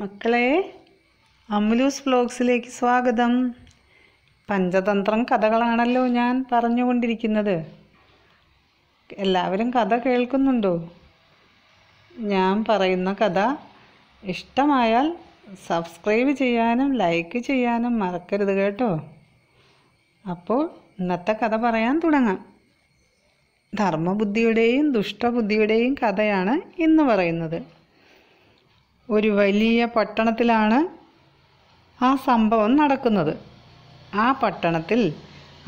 മക്കളെ അമുലൂസ് ബ്ലോഗ്സിലേക്ക് സ്വാഗതം പഞ്ചതന്ത്രം കഥകളാണല്ലോ ഞാൻ പറഞ്ഞുകൊണ്ടിരിക്കുന്നത് എല്ലാവരും കഥ കേൾക്കുന്നുണ്ടോ ഞാൻ പറയുന്ന കഥ ഇഷ്ടമായാൽ സബ്സ്ക്രൈബ് ചെയ്യാനും ലൈക്ക് ചെയ്യാനും മറക്കരുത് കേട്ടോ അപ്പോൾ ഇന്നത്തെ കഥ പറയാൻ തുടങ്ങാം ധർമ്മബുദ്ധിയുടെയും ദുഷ്ടബുദ്ധിയുടെയും കഥയാണ് ഇന്ന് പറയുന്നത് ഒരു വലിയ പട്ടണത്തിലാണ് ആ സംഭവം നടക്കുന്നത് ആ പട്ടണത്തിൽ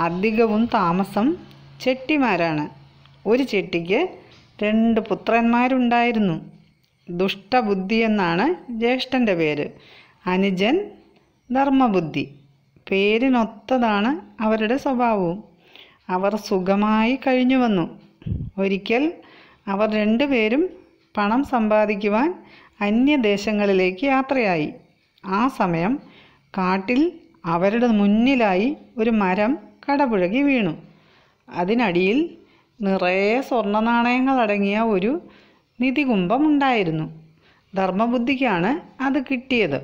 അധികവും താമസം ചെട്ടിമാരാണ് ഒരു ചെട്ടിക്ക് രണ്ട് പുത്രന്മാരുണ്ടായിരുന്നു ദുഷ്ടബുദ്ധി എന്നാണ് ജ്യേഷ്ഠൻ്റെ പേര് അനുജൻ ധർമ്മബുദ്ധി പേരിനൊത്തതാണ് അവരുടെ സ്വഭാവവും അവർ സുഖമായി കഴിഞ്ഞു വന്നു ഒരിക്കൽ അവർ രണ്ടുപേരും പണം സമ്പാദിക്കുവാൻ അന്യദേശങ്ങളിലേക്ക് യാത്രയായി ആ സമയം കാട്ടിൽ അവരുടെ മുന്നിലായി ഒരു മരം കടപുഴകി വീണു അതിനടിയിൽ നിറയെ സ്വർണ്ണ അടങ്ങിയ ഒരു നിധികുംഭം ഉണ്ടായിരുന്നു ധർമ്മബുദ്ധിക്കാണ് അത് കിട്ടിയത്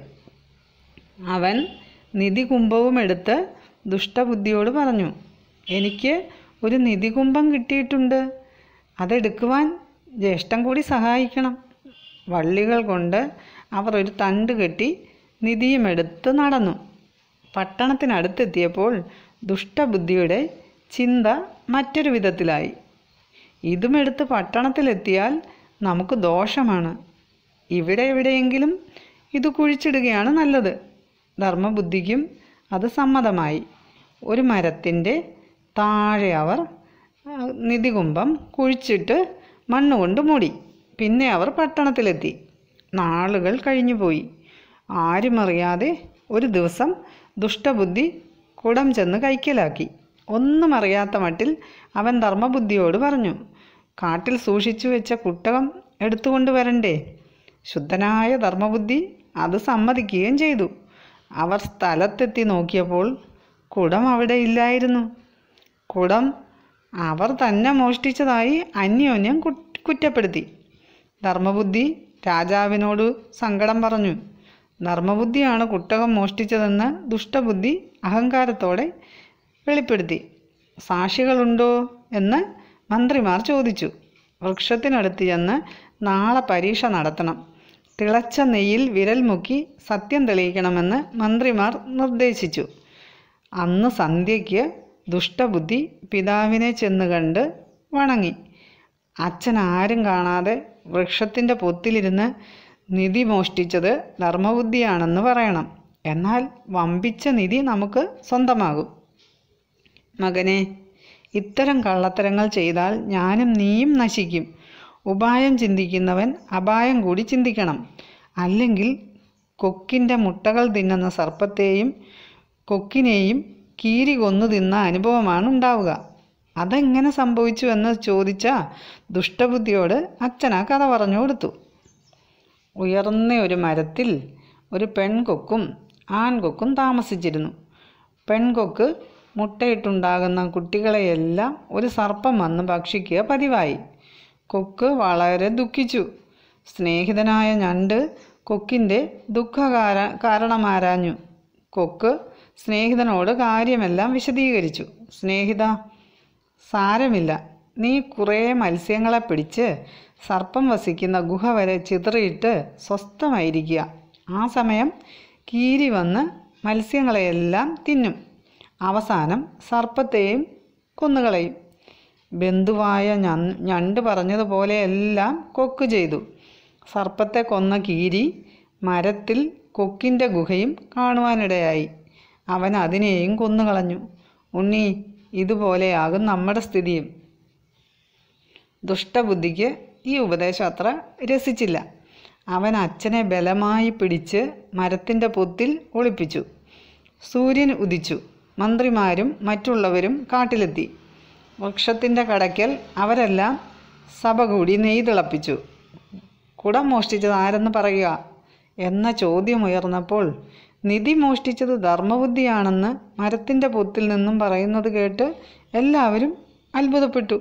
അവൻ നിധികുംഭവും എടുത്ത് ദുഷ്ടബുദ്ധിയോട് പറഞ്ഞു എനിക്ക് ഒരു നിധികുംഭം കിട്ടിയിട്ടുണ്ട് അതെടുക്കുവാൻ ജ്യേഷ്ഠം കൂടി സഹായിക്കണം വള്ളികൾ കൊണ്ട് അവർ ഒരു തണ്ട് കെട്ടി നിധിയുമെടുത്ത് നടന്നു പട്ടണത്തിനടുത്തെത്തിയപ്പോൾ ദുഷ്ടബുദ്ധിയുടെ ചിന്ത മറ്റൊരു വിധത്തിലായി ഇതുമെടുത്ത് പട്ടണത്തിലെത്തിയാൽ നമുക്ക് ദോഷമാണ് ഇവിടെ എവിടെയെങ്കിലും ഇത് കുഴിച്ചിടുകയാണ് നല്ലത് ധർമ്മബുദ്ധിക്കും അത് സമ്മതമായി ഒരു മരത്തിൻ്റെ താഴെ അവർ നിധികുംഭം കുഴിച്ചിട്ട് മണ്ണുകൊണ്ട് മൂടി പിന്നെ അവർ പട്ടണത്തിലെത്തി നാളുകൾ കഴിഞ്ഞുപോയി ആരുമറിയാതെ ഒരു ദിവസം ദുഷ്ടബുദ്ധി കുടം ചെന്ന് കൈക്കലാക്കി ഒന്നും അറിയാത്ത മട്ടിൽ അവൻ ധർമ്മബുദ്ധിയോട് പറഞ്ഞു കാട്ടിൽ സൂക്ഷിച്ചു വെച്ച കുട്ടകം എടുത്തുകൊണ്ട് വരണ്ടേ ശുദ്ധനായ ധർമ്മബുദ്ധി അത് സമ്മതിക്കുകയും ചെയ്തു അവർ സ്ഥലത്തെത്തി നോക്കിയപ്പോൾ കുടം അവിടെ ഇല്ലായിരുന്നു കുടം അവർ തന്നെ മോഷ്ടിച്ചതായി അന്യോന്യം കുറ്റപ്പെടുത്തി ധർമ്മബുദ്ധി രാജാവിനോട് സങ്കടം പറഞ്ഞു ധർമ്മബുദ്ധിയാണ് കുട്ടകം മോഷ്ടിച്ചതെന്ന് ദുഷ്ടബുദ്ധി അഹങ്കാരത്തോടെ വെളിപ്പെടുത്തി സാക്ഷികളുണ്ടോ എന്ന് മന്ത്രിമാർ ചോദിച്ചു വൃക്ഷത്തിനടുത്ത് ചെന്ന് നാളെ പരീക്ഷ നടത്തണം തിളച്ച നെയ്യിൽ വിരൽ മുക്കി സത്യം തെളിയിക്കണമെന്ന് മന്ത്രിമാർ നിർദ്ദേശിച്ചു അന്ന് സന്ധ്യയ്ക്ക് ദുഷ്ടബുദ്ധി പിതാവിനെ ചെന്ന് കണ്ട് വണങ്ങി അച്ഛൻ ആരും കാണാതെ വൃക്ഷത്തിൻ്റെ പൊത്തിലിരുന്ന് നിധി മോഷ്ടിച്ചത് ധർമ്മബുദ്ധിയാണെന്ന് പറയണം എന്നാൽ വമ്പിച്ച നിധി നമുക്ക് സ്വന്തമാകും മകനെ ഇത്തരം കള്ളത്തരങ്ങൾ ചെയ്താൽ ഞാനും നീയും നശിക്കും ഉപായം ചിന്തിക്കുന്നവൻ അപായം കൂടി ചിന്തിക്കണം അല്ലെങ്കിൽ കൊക്കിൻ്റെ മുട്ടകൾ തിന്നുന്ന സർപ്പത്തെയും കൊക്കിനെയും കീരി കൊന്നു തിന്ന അനുഭവമാണ് ഉണ്ടാവുക അതെങ്ങനെ സംഭവിച്ചു എന്ന് ചോദിച്ച ദുഷ്ടബുദ്ധിയോട് അച്ഛൻ ആ കഥ പറഞ്ഞു കൊടുത്തു ഉയർന്ന ഒരു മരത്തിൽ ഒരു പെൺകൊക്കും ആൺകൊക്കും താമസിച്ചിരുന്നു പെൺകൊക്ക് മുട്ടയിട്ടുണ്ടാകുന്ന കുട്ടികളെയെല്ലാം ഒരു സർപ്പം വന്ന് ഭക്ഷിക്കുക പതിവായി കൊക്ക് വളരെ ദുഃഖിച്ചു സ്നേഹിതനായ ഞണ്ട് കൊക്കിൻ്റെ ദുഃഖകാര കാരണമാരാഞ്ഞു കൊക്ക് സ്നേഹിതനോട് കാര്യമെല്ലാം വിശദീകരിച്ചു സ്നേഹിത സാരമില്ല നീ കുറേ മത്സ്യങ്ങളെ പിടിച്ച് സർപ്പം വസിക്കുന്ന ഗുഹ വരെ ചിതറിയിട്ട് സ്വസ്ഥമായിരിക്കുക ആ സമയം കീരി വന്ന് മത്സ്യങ്ങളെയെല്ലാം തിന്നും അവസാനം സർപ്പത്തെയും കൊന്നുകളയും ബന്ധുവായ ഞണ്ട് പറഞ്ഞതുപോലെയെല്ലാം കൊക്ക് ചെയ്തു സർപ്പത്തെ കൊന്ന കീരി മരത്തിൽ കൊക്കിൻ്റെ ഗുഹയും കാണുവാനിടയായി അവൻ അതിനെയും കൊന്നുകളഞ്ഞു ഉണ്ണി ഇതുപോലെയാകും നമ്മുടെ സ്ഥിതിയും ദുഷ്ടബുദ്ധിക്ക് ഈ ഉപദേശം അത്ര രസിച്ചില്ല അവൻ അച്ഛനെ ബലമായി പിടിച്ച് മരത്തിൻ്റെ പൊത്തിൽ ഒളിപ്പിച്ചു സൂര്യൻ ഉദിച്ചു മന്ത്രിമാരും മറ്റുള്ളവരും കാട്ടിലെത്തി വൃക്ഷത്തിൻ്റെ കടയ്ക്കൽ അവരെല്ലാം സഭ കൂടി നെയ്തിളപ്പിച്ചു കുടം മോഷ്ടിച്ചത് ആരെന്ന് പറയുക എന്ന ചോദ്യമുയർന്നപ്പോൾ നിധി മോഷ്ടിച്ചത് ധർമ്മബുദ്ധിയാണെന്ന് മരത്തിൻ്റെ പൊത്തിൽ നിന്നും പറയുന്നത് കേട്ട് എല്ലാവരും അത്ഭുതപ്പെട്ടു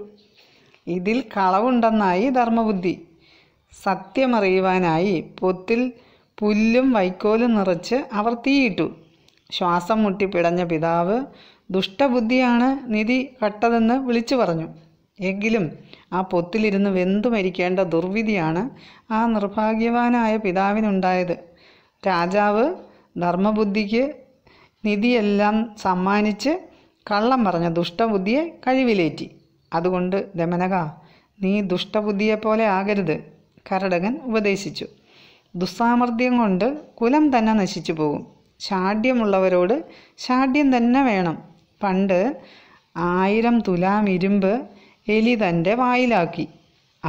ഇതിൽ കളവുണ്ടെന്നായി ധർമ്മബുദ്ധി സത്യമറിയുവാനായി പൊത്തിൽ പുല്ലും വൈക്കോലും നിറച്ച് അവർ തീയിട്ടു ശ്വാസം മുട്ടി പിടഞ്ഞ പിതാവ് ദുഷ്ടബുദ്ധിയാണ് നിധി കട്ടതെന്ന് വിളിച്ചു പറഞ്ഞു എങ്കിലും ആ പൊത്തിലിരുന്ന് വെന്തു മരിക്കേണ്ട ദുർവിധിയാണ് ആ നിർഭാഗ്യവാനായ പിതാവിനുണ്ടായത് രാജാവ് ധർമ്മബുദ്ധിക്ക് നിധിയെല്ലാം സമ്മാനിച്ച് കള്ളം പറഞ്ഞ ദുഷ്ടബുദ്ധിയെ കഴിവിലേറ്റി അതുകൊണ്ട് ദമനക നീ ദുഷ്ടബുദ്ധിയെപ്പോലെ ആകരുത് കരടകൻ ഉപദേശിച്ചു ദുസ്സാമർഥ്യം കൊണ്ട് കുലം തന്നെ നശിച്ചു പോകും ഷാഢ്യമുള്ളവരോട് ഷാഢ്യം തന്നെ വേണം പണ്ട് ആയിരം തുലാം ഇരുമ്പ് എലി തൻ്റെ വായിലാക്കി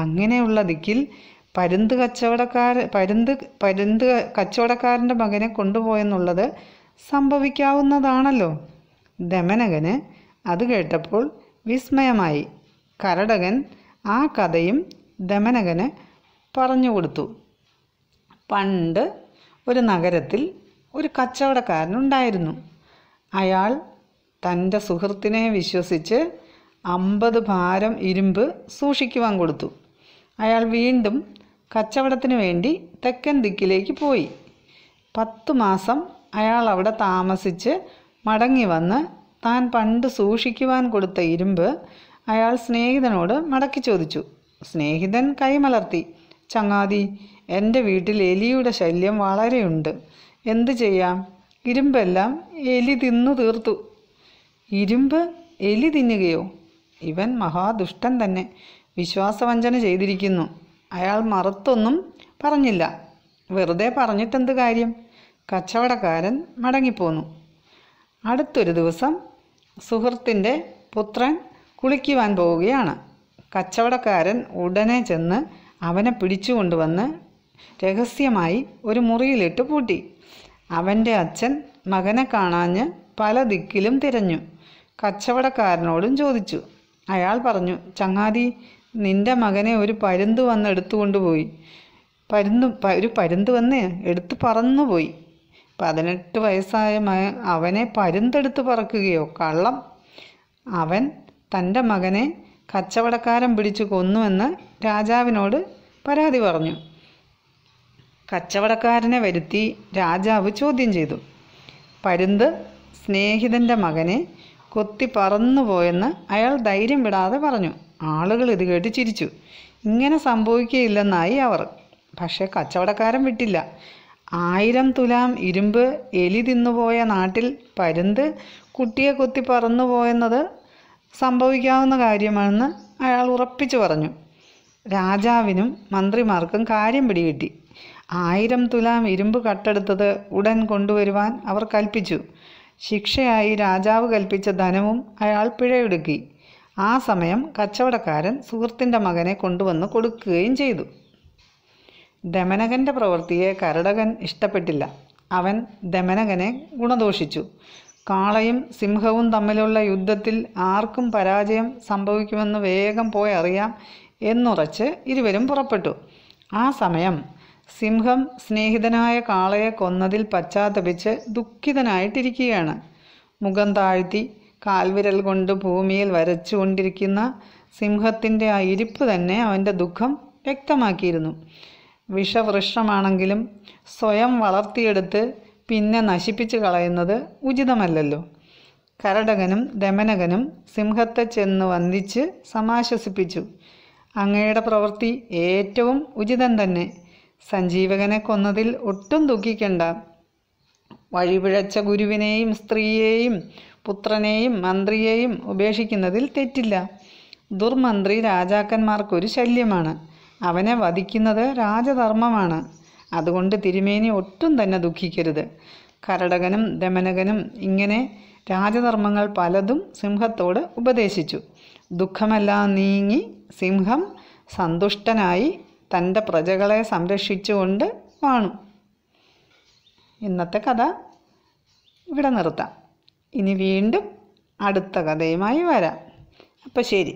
അങ്ങനെയുള്ള ദിക്കിൽ പരുന്ത് കച്ചവടക്കാരൻ പരുന്ത് പരുന്ത് കച്ചവടക്കാരൻ്റെ മകനെ കൊണ്ടുപോയെന്നുള്ളത് സംഭവിക്കാവുന്നതാണല്ലോ ദമനകന് അത് കേട്ടപ്പോൾ വിസ്മയമായി കരടകൻ ആ കഥയും ദമനകന് പറഞ്ഞുകൊടുത്തു പണ്ട് ഒരു നഗരത്തിൽ ഒരു കച്ചവടക്കാരനുണ്ടായിരുന്നു അയാൾ തൻ്റെ സുഹൃത്തിനെ വിശ്വസിച്ച് അമ്പത് ഭാരം ഇരുമ്പ് സൂക്ഷിക്കുവാൻ കൊടുത്തു അയാൾ വീണ്ടും കച്ചവടത്തിനു വേണ്ടി തെക്കൻ ദിക്കിലേക്ക് പോയി പത്ത് മാസം അയാൾ അവിടെ താമസിച്ച് മടങ്ങി വന്ന് താൻ പണ്ട് സൂക്ഷിക്കുവാൻ കൊടുത്ത ഇരുമ്പ് അയാൾ സ്നേഹിതനോട് മടക്കി ചോദിച്ചു സ്നേഹിതൻ കൈമലർത്തി ചങ്ങാതി എൻ്റെ വീട്ടിൽ എലിയുടെ ശല്യം വളരെയുണ്ട് എന്തു ചെയ്യാം ഇരുമ്പെല്ലാം എലി തിന്നു തീർത്തു ഇരുമ്പ് എലി തിന്നുകയോ ഇവൻ മഹാദുഷ്ടൻ തന്നെ വിശ്വാസവഞ്ചന ചെയ്തിരിക്കുന്നു അയാൾ മറുത്തൊന്നും പറഞ്ഞില്ല വെറുതെ പറഞ്ഞിട്ടെന്ത് കാര്യം കച്ചവടക്കാരൻ മടങ്ങിപ്പോന്നു അടുത്തൊരു ദിവസം സുഹൃത്തിൻ്റെ പുത്രൻ കുളിക്കുവാൻ പോവുകയാണ് കച്ചവടക്കാരൻ ഉടനെ ചെന്ന് അവനെ പിടിച്ചുകൊണ്ടുവന്ന് രഹസ്യമായി ഒരു മുറിയിലിട്ട് പൂട്ടി അവൻ്റെ അച്ഛൻ മകനെ കാണാഞ്ഞ് പല ദിക്കിലും തിരഞ്ഞു കച്ചവടക്കാരനോടും ചോദിച്ചു അയാൾ പറഞ്ഞു ചങ്ങാതി നിന്റെ മകനെ ഒരു പരുന്ത് വന്ന് കൊണ്ടുപോയി പരുന്ത് ഒരു പരുന്ത് വന്ന് എടുത്ത് പറന്നുപോയി പതിനെട്ട് വയസ്സായ മകൻ അവനെ പരുന്തെടുത്ത് പറക്കുകയോ കള്ളം അവൻ തൻ്റെ മകനെ കച്ചവടക്കാരൻ പിടിച്ചു കൊന്നുവെന്ന് രാജാവിനോട് പരാതി പറഞ്ഞു കച്ചവടക്കാരനെ വരുത്തി രാജാവ് ചോദ്യം ചെയ്തു പരുന്ത് സ്നേഹിതൻ്റെ മകനെ കൊത്തി പറന്നുപോയെന്ന് അയാൾ ധൈര്യം വിടാതെ പറഞ്ഞു ആളുകൾ ഇത് കേട്ട് ചിരിച്ചു ഇങ്ങനെ സംഭവിക്കുകയില്ലെന്നായി അവർ പക്ഷേ കച്ചവടക്കാരൻ വിട്ടില്ല ആയിരം തുലാം ഇരുമ്പ് എലി തിന്നുപോയ നാട്ടിൽ പരുന്ത് കുട്ടിയെ കൊത്തി പറന്നുപോയെന്നത് സംഭവിക്കാവുന്ന കാര്യമാണെന്ന് അയാൾ ഉറപ്പിച്ചു പറഞ്ഞു രാജാവിനും മന്ത്രിമാർക്കും കാര്യം പിടികിട്ടി ആയിരം തുലാം ഇരുമ്പ് കട്ടെടുത്തത് ഉടൻ കൊണ്ടുവരുവാൻ അവർ കൽപ്പിച്ചു ശിക്ഷയായി രാജാവ് കൽപ്പിച്ച ധനവും അയാൾ പിഴയെടുക്കി ആ സമയം കച്ചവടക്കാരൻ സുഹൃത്തിൻ്റെ മകനെ കൊണ്ടുവന്ന് കൊടുക്കുകയും ചെയ്തു ദമനകൻ്റെ പ്രവൃത്തിയെ കരടകൻ ഇഷ്ടപ്പെട്ടില്ല അവൻ ദമനകനെ ഗുണദോഷിച്ചു കാളയും സിംഹവും തമ്മിലുള്ള യുദ്ധത്തിൽ ആർക്കും പരാജയം സംഭവിക്കുമെന്ന് വേഗം പോയി അറിയാം എന്നുറച്ച് ഇരുവരും പുറപ്പെട്ടു ആ സമയം സിംഹം സ്നേഹിതനായ കാളയെ കൊന്നതിൽ പശ്ചാത്തപിച്ച് ദുഃഖിതനായിട്ടിരിക്കുകയാണ് മുഖം താഴ്ത്തി കാൽവിരൽ കൊണ്ട് ഭൂമിയിൽ വരച്ചുകൊണ്ടിരിക്കുന്ന സിംഹത്തിൻ്റെ ആ ഇരിപ്പ് തന്നെ അവൻ്റെ ദുഃഖം വ്യക്തമാക്കിയിരുന്നു വിഷവൃക്ഷമാണെങ്കിലും സ്വയം വളർത്തിയെടുത്ത് പിന്നെ നശിപ്പിച്ചു കളയുന്നത് ഉചിതമല്ലല്ലോ കരടകനും ദമനകനും സിംഹത്തെ ചെന്ന് വന്ദിച്ച് സമാശ്വസിപ്പിച്ചു അങ്ങയുടെ പ്രവൃത്തി ഏറ്റവും ഉചിതം തന്നെ സഞ്ജീവകനെ കൊന്നതിൽ ഒട്ടും ദുഃഖിക്കണ്ട വഴിപിഴച്ച ഗുരുവിനെയും സ്ത്രീയെയും പുത്രനെയും മന്ത്രിയെയും ഉപേക്ഷിക്കുന്നതിൽ തെറ്റില്ല ദുർമന്ത്രി രാജാക്കന്മാർക്കൊരു ശല്യമാണ് അവനെ വധിക്കുന്നത് രാജധർമ്മമാണ് അതുകൊണ്ട് തിരുമേനി ഒട്ടും തന്നെ ദുഃഖിക്കരുത് കരടകനും ദമനകനും ഇങ്ങനെ രാജധർമ്മങ്ങൾ പലതും സിംഹത്തോട് ഉപദേശിച്ചു ദുഃഖമെല്ലാം നീങ്ങി സിംഹം സന്തുഷ്ടനായി തൻ്റെ പ്രജകളെ സംരക്ഷിച്ചുകൊണ്ട് വാണു ഇന്നത്തെ കഥ ഇവിടെ നിർത്താം ഇനി വീണ്ടും അടുത്ത കഥയുമായി വരാം അപ്പോൾ ശരി